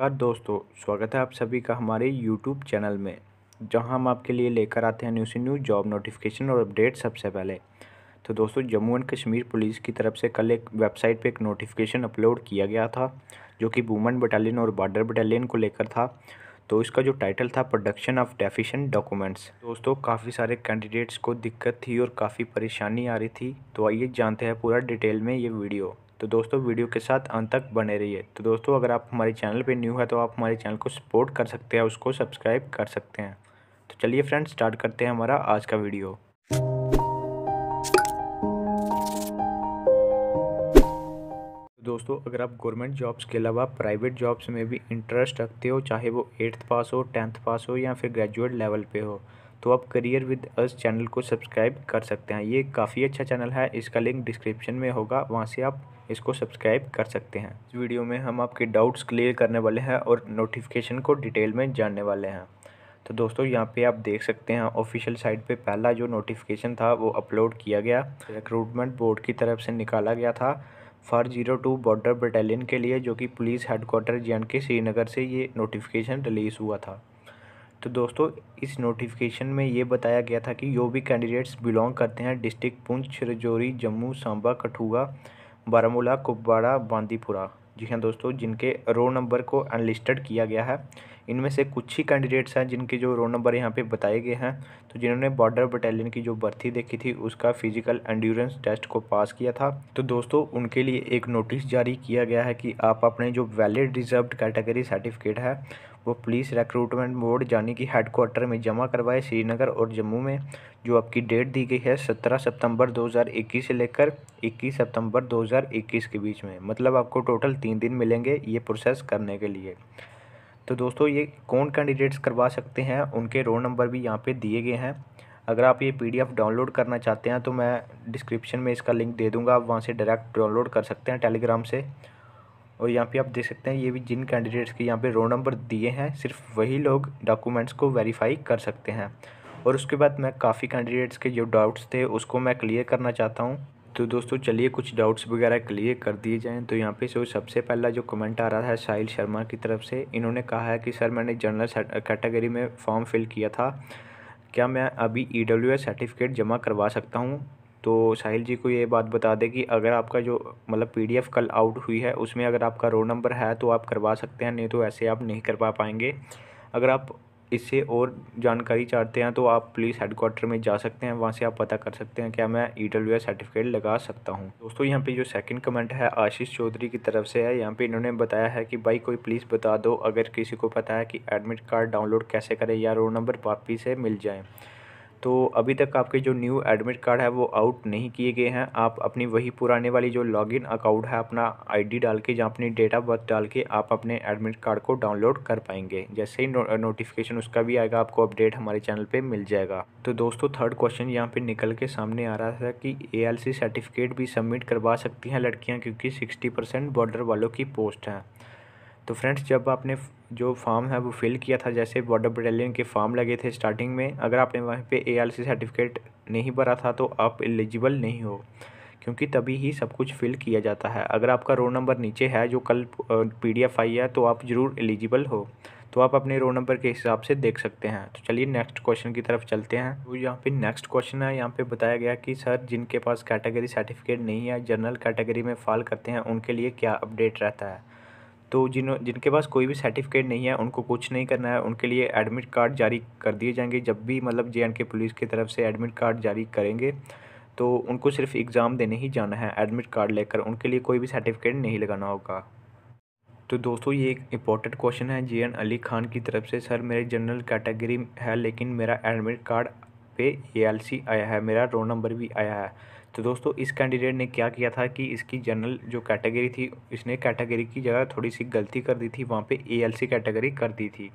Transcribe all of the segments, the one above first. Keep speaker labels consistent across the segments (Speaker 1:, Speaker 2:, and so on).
Speaker 1: नमस्कार दोस्तों स्वागत है आप सभी का हमारे यूट्यूब चैनल में जहां हम आपके लिए लेकर आते हैं न्यूज़ न्यूज़ जॉब नोटिफिकेशन और अपडेट सबसे पहले तो दोस्तों जम्मू एंड कश्मीर पुलिस की तरफ से कल एक वेबसाइट पे एक नोटिफिकेशन अपलोड किया गया था जो कि वुमेन बटालियन और बॉर्डर बटालियन को लेकर था तो इसका जो टाइटल था प्रोडक्शन ऑफ डेफिशेंट डॉक्यूमेंट्स दोस्तों काफ़ी सारे कैंडिडेट्स को दिक्कत थी और काफ़ी परेशानी आ रही थी तो आइए जानते हैं पूरा डिटेल में ये वीडियो तो दोस्तों वीडियो के साथ अंत तक बने रहिए तो दोस्तों अगर आप हमारे चैनल पे न्यू है तो आप हमारे चैनल को सपोर्ट कर सकते हैं उसको सब्सक्राइब कर सकते हैं तो चलिए फ्रेंड्स स्टार्ट करते हैं हमारा आज का वीडियो तो दोस्तों अगर आप गवर्नमेंट जॉब्स के अलावा प्राइवेट जॉब्स में भी इंटरेस्ट रखते हो चाहे वो एट्थ पास हो टेंथ पास हो या फिर ग्रेजुएट लेवल पे हो तो आप करियर विद अस चैनल को सब्सक्राइब कर सकते हैं ये काफ़ी अच्छा चैनल है इसका लिंक डिस्क्रिप्शन में होगा वहाँ से आप इसको सब्सक्राइब कर सकते हैं इस वीडियो में हम आपके डाउट्स क्लियर करने वाले हैं और नोटिफिकेशन को डिटेल में जानने वाले हैं तो दोस्तों यहाँ पे आप देख सकते हैं ऑफिशियल साइट पे पहला जो नोटिफिकेशन था वो अपलोड किया गया रिक्रूटमेंट बोर्ड की तरफ से निकाला गया था for zero two border battalion के लिए जो कि पुलिस हेडकोार्टर जे के श्रीनगर से ये नोटिफिकेशन रिलीज़ हुआ था तो दोस्तों इस नोटिफिकेशन में ये बताया गया था कि जो भी कैंडिडेट्स बिलोंग करते हैं डिस्ट्रिक्ट पुंछ रजौरी जम्मू सांबा कठुआ बारामूला कुपवाड़ा बांदीपुरा जी हाँ दोस्तों जिनके रोल नंबर को अनलिस्टेड किया गया है इनमें से कुछ ही कैंडिडेट्स हैं जिनके जो रोल नंबर यहाँ पे बताए गए हैं तो जिन्होंने बॉर्डर बटालियन की जो भर्ती देखी थी उसका फिजिकल एंड्योरेंस टेस्ट को पास किया था तो दोस्तों उनके लिए एक नोटिस जारी किया गया है कि आप अपने जो वैलिड रिजर्व कैटेगरी सर्टिफिकेट है वो पुलिस रिक्रूटमेंट बोर्ड यानी कि हेडकोार्टर में जमा करवाए श्रीनगर और जम्मू में जो आपकी डेट दी गई है 17 सितंबर 2021 से लेकर 21 सितंबर 2021 के बीच में मतलब आपको टोटल तीन दिन मिलेंगे ये प्रोसेस करने के लिए तो दोस्तों ये कौन कैंडिडेट्स करवा सकते हैं उनके रोल नंबर भी यहाँ पे दिए गए हैं अगर आप ये पीडीएफ डाउनलोड करना चाहते हैं तो मैं डिस्क्रिप्शन में इसका लिंक दे दूँगा आप वहाँ से डायरेक्ट डाउनलोड कर सकते हैं टेलीग्राम से और यहाँ पे आप देख सकते हैं ये भी जिन कैंडिडेट्स के यहाँ पे रोल नंबर दिए हैं सिर्फ वही लोग डॉक्यूमेंट्स को वेरीफाई कर सकते हैं और उसके बाद मैं काफ़ी कैंडिडेट्स के जो डाउट्स थे उसको मैं क्लियर करना चाहता हूँ तो दोस्तों चलिए कुछ डाउट्स वगैरह क्लियर कर दिए जाएँ तो यहाँ पे जो सबसे पहला जो कमेंट आ रहा है साहिल शर्मा की तरफ से इन्होंने कहा है कि सर मैंने जनरल कैटेगरी में फॉर्म फिल किया था क्या मैं अभी ई डब्ल्यू एस सर्टिफिकेट जमा करवा सकता हूँ तो साहिल जी को ये बात बता दें कि अगर आपका जो मतलब पीडीएफ कल आउट हुई है उसमें अगर आपका रोल नंबर है तो आप करवा सकते हैं नहीं तो ऐसे आप नहीं करवा पाएंगे अगर आप इससे और जानकारी चाहते हैं तो आप पुलिस हेडकोार्टर में जा सकते हैं वहाँ से आप पता कर सकते हैं क्या मैं ई डब्ल्यू एस सर्टिफिकेट लगा सकता हूँ दोस्तों यहाँ पे जो सेकंड कमेंट है आशीष चौधरी की तरफ से है यहाँ पे इन्होंने बताया है कि भाई कोई प्लीज़ बता दो अगर किसी को पता है कि एडमिट कार्ड डाउनलोड कैसे करें या रोल नंबर पापी से मिल जाए तो अभी तक आपके जो न्यू एडमिट कार्ड है वो आउट नहीं किए गए हैं आप अपनी वही पुराने वाली जो लॉगिन अकाउंट है अपना आईडी डाल के या अपनी डेट ऑफ बर्थ डाल के आप अपने एडमिट कार्ड को डाउनलोड कर पाएंगे जैसे ही नो, नोटिफिकेशन उसका भी आएगा आपको अपडेट हमारे चैनल पर मिल जाएगा तो दोस्तों थर्ड क्वेश्चन यहाँ पर निकल के सामने आ रहा था कि ए सर्टिफिकेट भी सबमिट करवा सकती हैं लड़कियाँ क्योंकि सिक्सटी बॉर्डर वालों की पोस्ट हैं तो फ्रेंड्स जब आपने जो फॉर्म है वो फिल किया था जैसे बॉर्डर बटालियन के फॉर्म लगे थे स्टार्टिंग में अगर आपने वहाँ पे एआरसी सर्टिफिकेट नहीं भरा था तो आप एलिजिबल नहीं हो क्योंकि तभी ही सब कुछ फिल किया जाता है अगर आपका रोल नंबर नीचे है जो कल पीडीएफ आई है तो आप ज़रूर एलिजिबल हो तो आप अपने रोल नंबर के हिसाब से देख सकते हैं तो चलिए नेक्स्ट क्वेश्चन की तरफ चलते हैं तो यहाँ पे नेक्स्ट क्वेश्चन है यहाँ पे बताया गया कि सर जिनके पास कैटेगरी सर्टिफिकेट नहीं है जनरल कैटेगरी में फॉल करते हैं उनके लिए क्या अपडेट रहता है तो जिन जिनके पास कोई भी सर्टिफिकेट नहीं है उनको कुछ नहीं करना है उनके लिए एडमिट कार्ड जारी कर दिए जाएंगे जब भी मतलब जे के पुलिस की तरफ से एडमिट कार्ड जारी करेंगे तो उनको सिर्फ एग्ज़ाम देने ही जाना है एडमिट कार्ड लेकर उनके लिए कोई भी सर्टिफिकेट नहीं लगाना होगा तो दोस्तों ये एक इम्पॉर्टेंट क्वेश्चन है जे अली खान की तरफ से सर मेरे जनरल कैटेगरी है लेकिन मेरा एडमिट कार्ड पे ए आया है मेरा रोल नंबर भी आया है तो दोस्तों इस कैंडिडेट ने क्या किया था कि इसकी जनरल जो कैटेगरी थी इसने कैटेगरी की जगह थोड़ी सी गलती कर दी थी वहाँ पे एएलसी कैटेगरी कर दी थी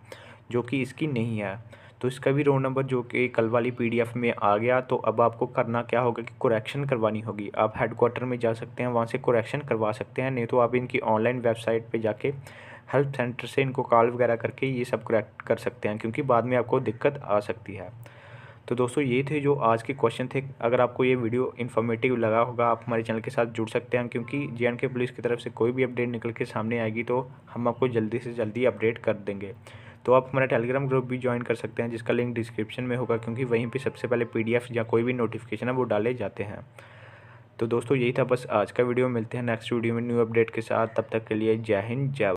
Speaker 1: जो कि इसकी नहीं है तो इसका भी रोल नंबर जो कि कल वाली पीडीएफ में आ गया तो अब आपको करना क्या होगा कि कुरेक्शन करवानी होगी आप हेडकोार्टर में जा सकते हैं वहाँ से कुरेक्शन करवा सकते हैं नहीं तो आप इनकी ऑनलाइन वेबसाइट पर जाके हेल्प सेंटर से इनको कॉल वगैरह करके ये सब करेक्ट कर सकते हैं क्योंकि बाद में आपको दिक्कत आ सकती है तो दोस्तों ये थे जो आज के क्वेश्चन थे अगर आपको ये वीडियो इन्फॉर्मेटिव लगा होगा आप हमारे चैनल के साथ जुड़ सकते हैं क्योंकि जे पुलिस की तरफ से कोई भी अपडेट निकल के सामने आएगी तो हम आपको जल्दी से जल्दी अपडेट कर देंगे तो आप हमारा टेलीग्राम ग्रुप भी ज्वाइन कर सकते हैं जिसका लिंक डिस्क्रिप्शन में होगा क्योंकि वहीं पे सबसे पहले पीडीएफ या कोई भी नोटिफिकेशन है वो डाले जाते हैं तो दोस्तों यही था बस आज का वीडियो मिलते हैं नेक्स्ट वीडियो में न्यू अपडेट के साथ तब तक के लिए जय हिंद जय